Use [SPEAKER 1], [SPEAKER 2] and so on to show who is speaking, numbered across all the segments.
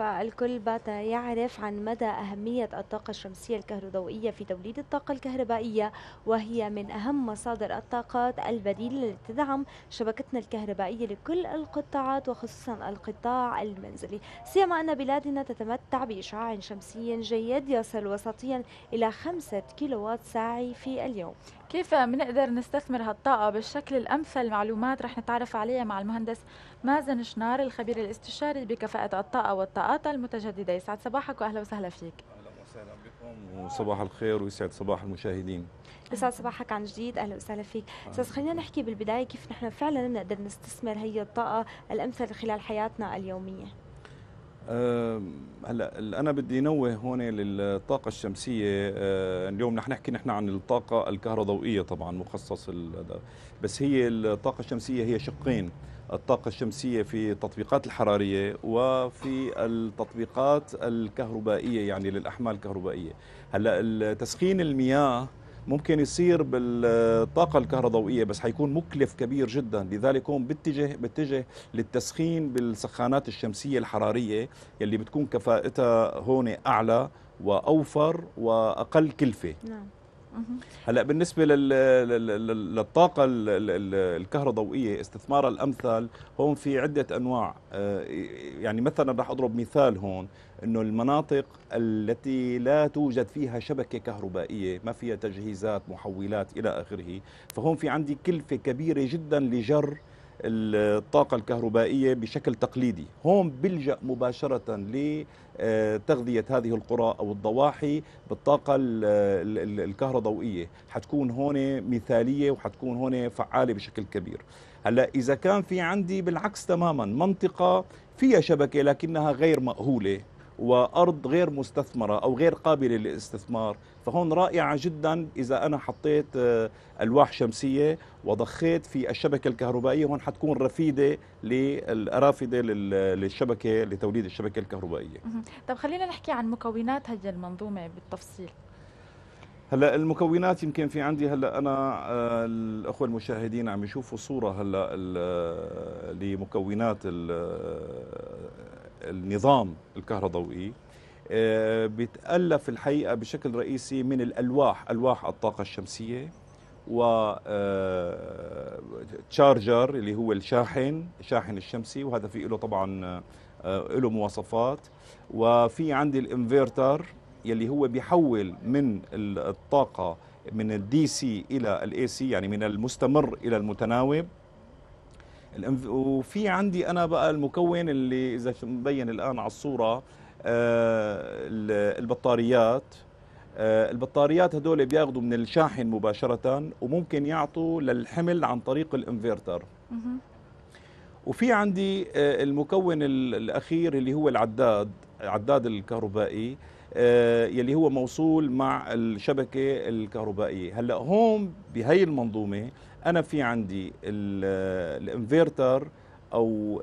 [SPEAKER 1] فالكل بات يعرف عن مدى أهمية الطاقة الشمسية الكهروضوئية في توليد الطاقة الكهربائية وهي من أهم مصادر الطاقات البديلة التي تدعم شبكتنا الكهربائية لكل القطاعات وخصوصا القطاع المنزلي سيما أن بلادنا تتمتع بإشعاع شمسي جيد يصل وسطيا إلى 5 كيلووات ساعي في اليوم كيف بنقدر نستثمر هالطاقة بالشكل الأمثل معلومات رح نتعرف عليها مع المهندس مازن شنار الخبير الاستشاري بكفاءة الطاقة والطاقة اللقاءات المتجددة يسعد صباحك وأهلا وسهلا فيك
[SPEAKER 2] أهلا وسهلا بكم وصباح الخير ويسعد صباح المشاهدين
[SPEAKER 1] يسعد صباحك عن جديد اهلا وسهلا فيك استاذ خلينا نحكي بالبدايه كيف نحن فعلا بنقدر نستثمر هي الطاقه الامثل خلال حياتنا اليوميه
[SPEAKER 2] أه هلا انا بدي نوه هون للطاقه الشمسيه أه اليوم رح نحكي نحن عن الطاقه الكهروضوئيه طبعا مخصص بس هي الطاقه الشمسيه هي شقين الطاقة الشمسية في التطبيقات الحرارية وفي التطبيقات الكهربائية يعني للأحمال الكهربائية هلا التسخين المياه ممكن يصير بالطاقة الكهروضوئية بس حيكون مكلف كبير جدا لذلك هون بتجه, بتجه للتسخين بالسخانات الشمسية الحرارية يلي بتكون كفاءتها هون أعلى وأوفر وأقل كلفة نعم. هلا بالنسبه للطاقه الكهروضوئيه استثمارها الامثل هون في عده انواع آه، يعني مثلا رح اضرب مثال هون انه المناطق التي لا توجد فيها شبكه كهربائيه ما فيها تجهيزات محولات الى اخره فهون في عندي كلفه كبيره جدا لجر الطاقة الكهربائية بشكل تقليدي هون بلجأ مباشرة لتغذية آه، هذه القرى أو الضواحي بالطاقة الكهروضوئية حتكون هون مثالية وحتكون هون فعالة بشكل كبير هلا إذا كان في عندي بالعكس تماما منطقة فيها شبكة لكنها غير مأهولة وارض غير مستثمره او غير قابله للاستثمار فهون رائعه جدا اذا انا حطيت آه، الواح شمسيه وضخيت في الشبكه الكهربائيه هون حتكون رفيده للرافده للشبكه لتوليد الشبكه الكهربائيه
[SPEAKER 1] طب خلينا نحكي عن مكونات هذه المنظومه بالتفصيل
[SPEAKER 2] هلا المكونات يمكن في عندي هلا انا آه، الاخوه المشاهدين عم يشوفوا صوره هلا لمكونات النظام الكهربائي آه، بيتألف الحقيقة بشكل رئيسي من الألواح ألواح الطاقة الشمسية و تشارجر آه، اللي هو الشاحن الشاحن الشمسي وهذا في له طبعا آه، له مواصفات وفي عندي الانفرتر يلي هو بيحول من الطاقة من الدي سي إلى الاي سي يعني من المستمر إلى المتناوب وفي عندي انا بقى المكون اللي اذا مبين الان على الصوره آه، البطاريات آه، البطاريات هدول بياخذوا من الشاحن مباشرة وممكن يعطوا للحمل عن طريق الانفرتر وفي عندي آه، المكون الأخير اللي هو العداد العداد الكهربائي يلي هو موصول مع الشبكة الكهربائية هلأ هون بهي المنظومة انا في عندي الانفرتر او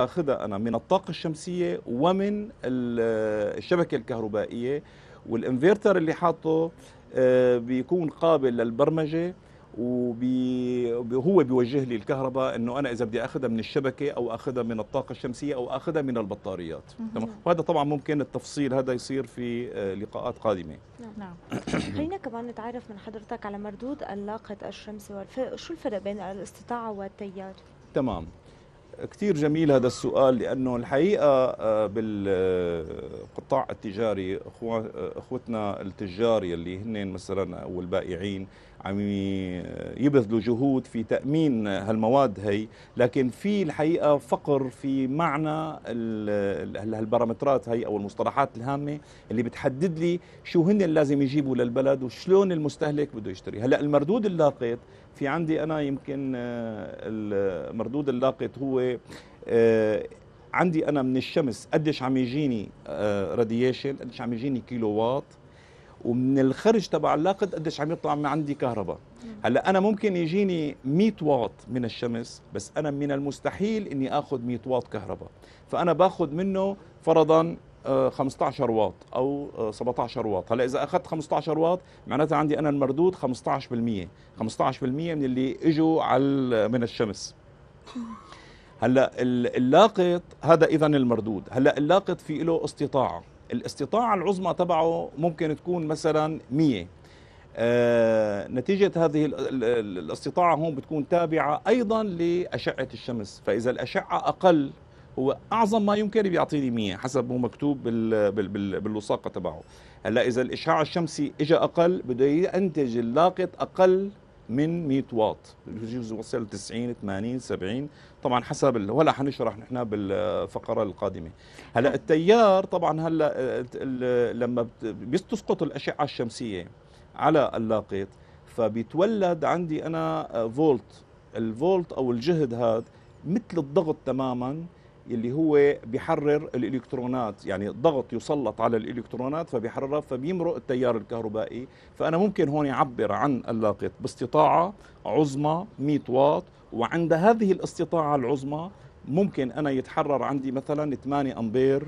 [SPEAKER 2] اخذها انا من الطاقه الشمسيه ومن الشبكه الكهربائيه والانفرتر اللي حاطه آه، بيكون قابل للبرمجه وهو بيوجه لي الكهرباء انه انا اذا بدي اخذها من الشبكه او اخذها من الطاقه الشمسيه او اخذها من البطاريات تمام وهذا طبعا ممكن التفصيل هذا يصير في آه، لقاءات قادمه
[SPEAKER 1] نعم, نعم. خلينا كمان نتعرف من حضرتك على مردود اللاقط الشمسي والف... شو الفرق بين الاستطاعه والتيار
[SPEAKER 2] تمام كثير جميل هذا السؤال لانه الحقيقه آه، بالقطاع التجاري آه، اخوتنا التجار يلي هن مثلا والبائعين عم يبذلوا جهود في تامين هالمواد هي لكن في الحقيقه فقر في معنى هالبارامترات هي او المصطلحات الهامه اللي بتحدد لي شو هن لازم يجيبوا للبلد وشلون المستهلك بده يشتري هلا المردود اللاقط في عندي انا يمكن آه، المردود اللاقط هو آه، عندي انا من الشمس قديش عم يجيني راديشن آه، قديش عم يجيني كيلو وات ومن الخرج تبع اللاقط قديش عم يطلع من عندي كهرباء هلا انا ممكن يجيني 100 واط من الشمس بس انا من المستحيل اني اخذ 100 واط كهرباء فانا باخذ منه فرضا 15 آه، واط او 17 آه، واط هلا اذا اخذت 15 واط معناتها عندي انا المردود 15% 15% من اللي اجوا على من الشمس هلا اللاقط هذا اذا المردود هلا اللاقط في له استطاعه الاستطاعه العظمى تبعه ممكن تكون مثلا 100 آه نتيجة هذه الاستطاعة هون بتكون تابعة أيضا لأشعة الشمس فإذا الأشعة أقل هو أعظم ما يمكن بيعطيني 100 حسب هو مكتوب باللصاقة تبعه هلا إذا الإشعاع الشمسي إجا أقل بده ينتج اللاقط أقل من 100 واط بجوز يوصل 90 80 70 طبعا حسب ولا حنشرح نحن بالفقره القادمه هلا التيار طبعا هلا لما بتسقط الاشعه الشمسيه على اللاقط فبيتولد عندي انا فولت الفولت او الجهد هذا مثل الضغط تماما اللي هو بيحرر الالكترونات يعني الضغط يسلط على الالكترونات فبيحررها فبيمرق التيار الكهربائي فانا ممكن هون اعبر عن اللاقط باستطاعه عظمى 100 واط وعند هذه الاستطاعه العظمى ممكن انا يتحرر عندي مثلا 8 امبير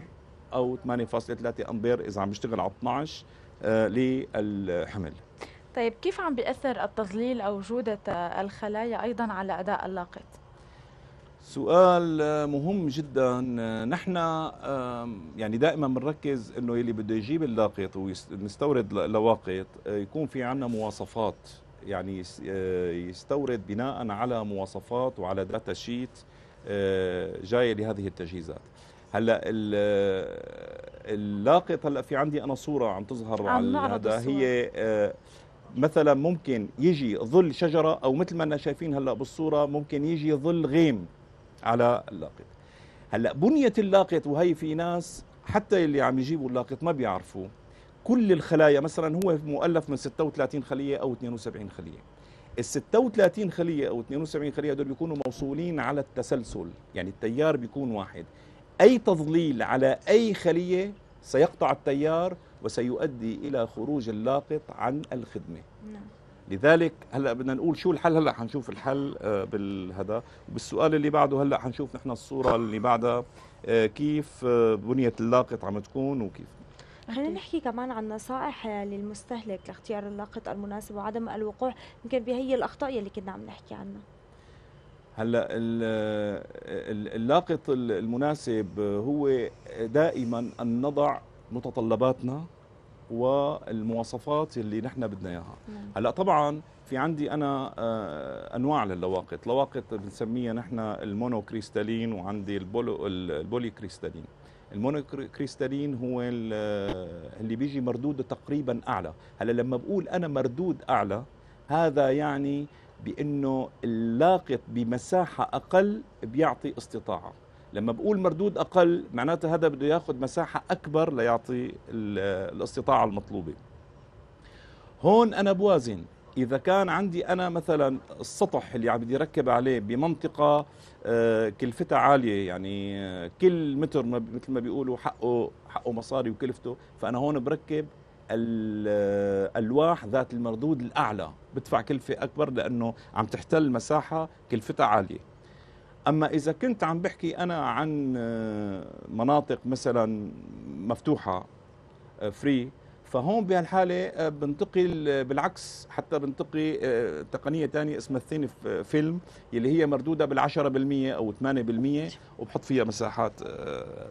[SPEAKER 2] او 8.3 امبير اذا عم بشتغل على 12 آه، للحمل
[SPEAKER 1] طيب كيف عم بيأثر التظليل او جوده آه، الخلايا ايضا على اداء اللاقط
[SPEAKER 2] سؤال آه، مهم جدا آه، نحن آه، يعني دائما بنركز انه يلي بده يجيب اللاقط ونستورد لواقط يكون في عندنا مواصفات يعني يستورد بناء على مواصفات وعلى داتا شيت جايه لهذه التجهيزات هلا اللاقط هلا في عندي انا صوره عم تظهر على هذا هي مثلا ممكن يجي ظل شجره او مثل ما احنا شايفين هلا بالصوره ممكن يجي ظل غيم على اللاقط هلا بنيه اللاقط وهي في ناس حتى اللي عم يجيبوا اللاقط ما بيعرفوا كل الخلايا مثلا هو مؤلف من 36 خليه او 72 خليه ال 36 خليه او 72 خليه هدول بيكونوا موصولين على التسلسل يعني التيار بيكون واحد اي تضليل على اي خليه سيقطع التيار وسيؤدي الى خروج اللاقط عن الخدمه نعم. لذلك هلا بدنا نقول شو الحل هلا حنشوف الحل آه، بالهذا وبالسؤال اللي بعده هلا حنشوف نحن الصوره اللي بعدها آه، كيف آه، بنيه اللاقط عم تكون وكيف
[SPEAKER 1] خلينا نحكي كمان عن نصائح للمستهلك لاختيار اللاقط المناسب وعدم الوقوع يمكن بهي الاخطاء يلي كنا عم نحكي عنها
[SPEAKER 2] هلا اللاقط المناسب هو دائما ان نضع متطلباتنا والمواصفات اللي نحن بدنا اياها نعم. هلا طبعا في عندي انا آه، انواع للواقط لواقط بنسميها نحن المونو كريستالين وعندي البولو البولي كريستالين المونو كريستالين هو آه، اللي بيجي مردوده تقريبا اعلى هلا لما بقول انا مردود اعلى هذا يعني بانه اللاقط بمساحه اقل بيعطي استطاعه لما بقول مردود اقل معناته هذا بده ياخذ مساحه اكبر ليعطي الاستطاعه المطلوبه هون انا بوازن اذا كان عندي انا مثلا السطح اللي عم بدي ركب عليه بمنطقه آه، كلفتها عاليه يعني آه، كل متر مثل ما بيقولوا حقه حقه مصاري وكلفته فانا هون بركب الالواح آه، ذات المردود الاعلى بدفع كلفه اكبر لانه عم تحتل مساحه كلفتها عاليه أما إذا كنت عم بحكي أنا عن آه، مناطق مثلا مفتوحة فري آه، فهون بهالحالة آه، بنتقل بالعكس حتى بنتقي تقنية تانية اسمها الثين فيلم يلي هي مردودة بالعشرة بالمية أو 8% وبحط فيها مساحات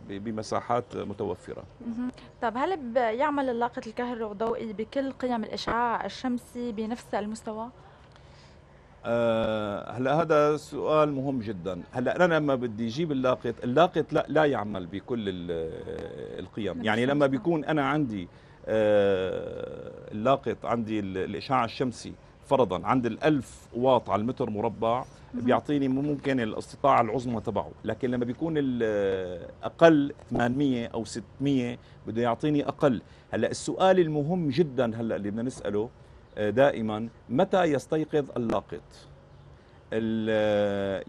[SPEAKER 2] بمساحات متوفرة
[SPEAKER 1] طب هل بيعمل اللاقط الكهروضوئي بكل قيم الإشعاع الشمسي بنفس المستوى؟
[SPEAKER 2] آه، هلا هذا سؤال مهم جدا هلا انا لما بدي اجيب اللاقط اللاقط لا لا يعمل بكل القيم يعني لما بيكون انا عندي آه، اللاقط عندي الاشعاع الشمسي فرضا عند ال1000 واط على المتر مربع بيعطيني ممكن الاستطاعة العظمى تبعه لكن لما بيكون أقل 800 أو 600 بده يعطيني أقل هلأ السؤال المهم جدا هلأ اللي بدنا نسأله دائما متى يستيقظ اللاقط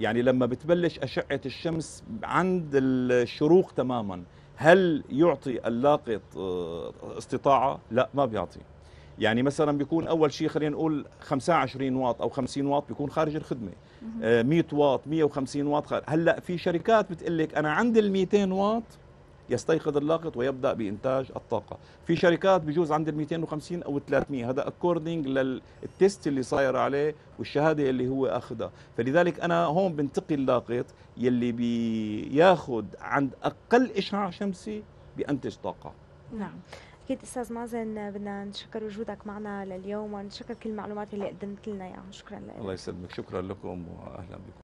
[SPEAKER 2] يعني لما بتبلش أشعة الشمس عند الشروق تماما هل يعطي اللاقط آه، استطاعة؟ لا ما بيعطي يعني مثلا بيكون اول شيء خلينا نقول 25 واط او 50 واط بيكون خارج الخدمه 100 آه، واط 150 واط خارج. هلا في شركات بتقول لك انا عند ال 200 واط يستيقظ اللاقط ويبدا بانتاج الطاقه في شركات بجوز عند ال 250 او 300 هذا اكوردنج للتيست اللي صاير عليه والشهاده اللي هو اخذها فلذلك انا هون بنتقي اللاقط يلي بياخذ عند اقل اشعاع شمسي بينتج طاقه
[SPEAKER 1] نعم اكيد استاذ مازن بدنا نشكر وجودك معنا لليوم ونشكر كل المعلومات اللي قدمت لنا اياها يعني شكرا لك
[SPEAKER 2] الله يسلمك شكرا لكم واهلا بكم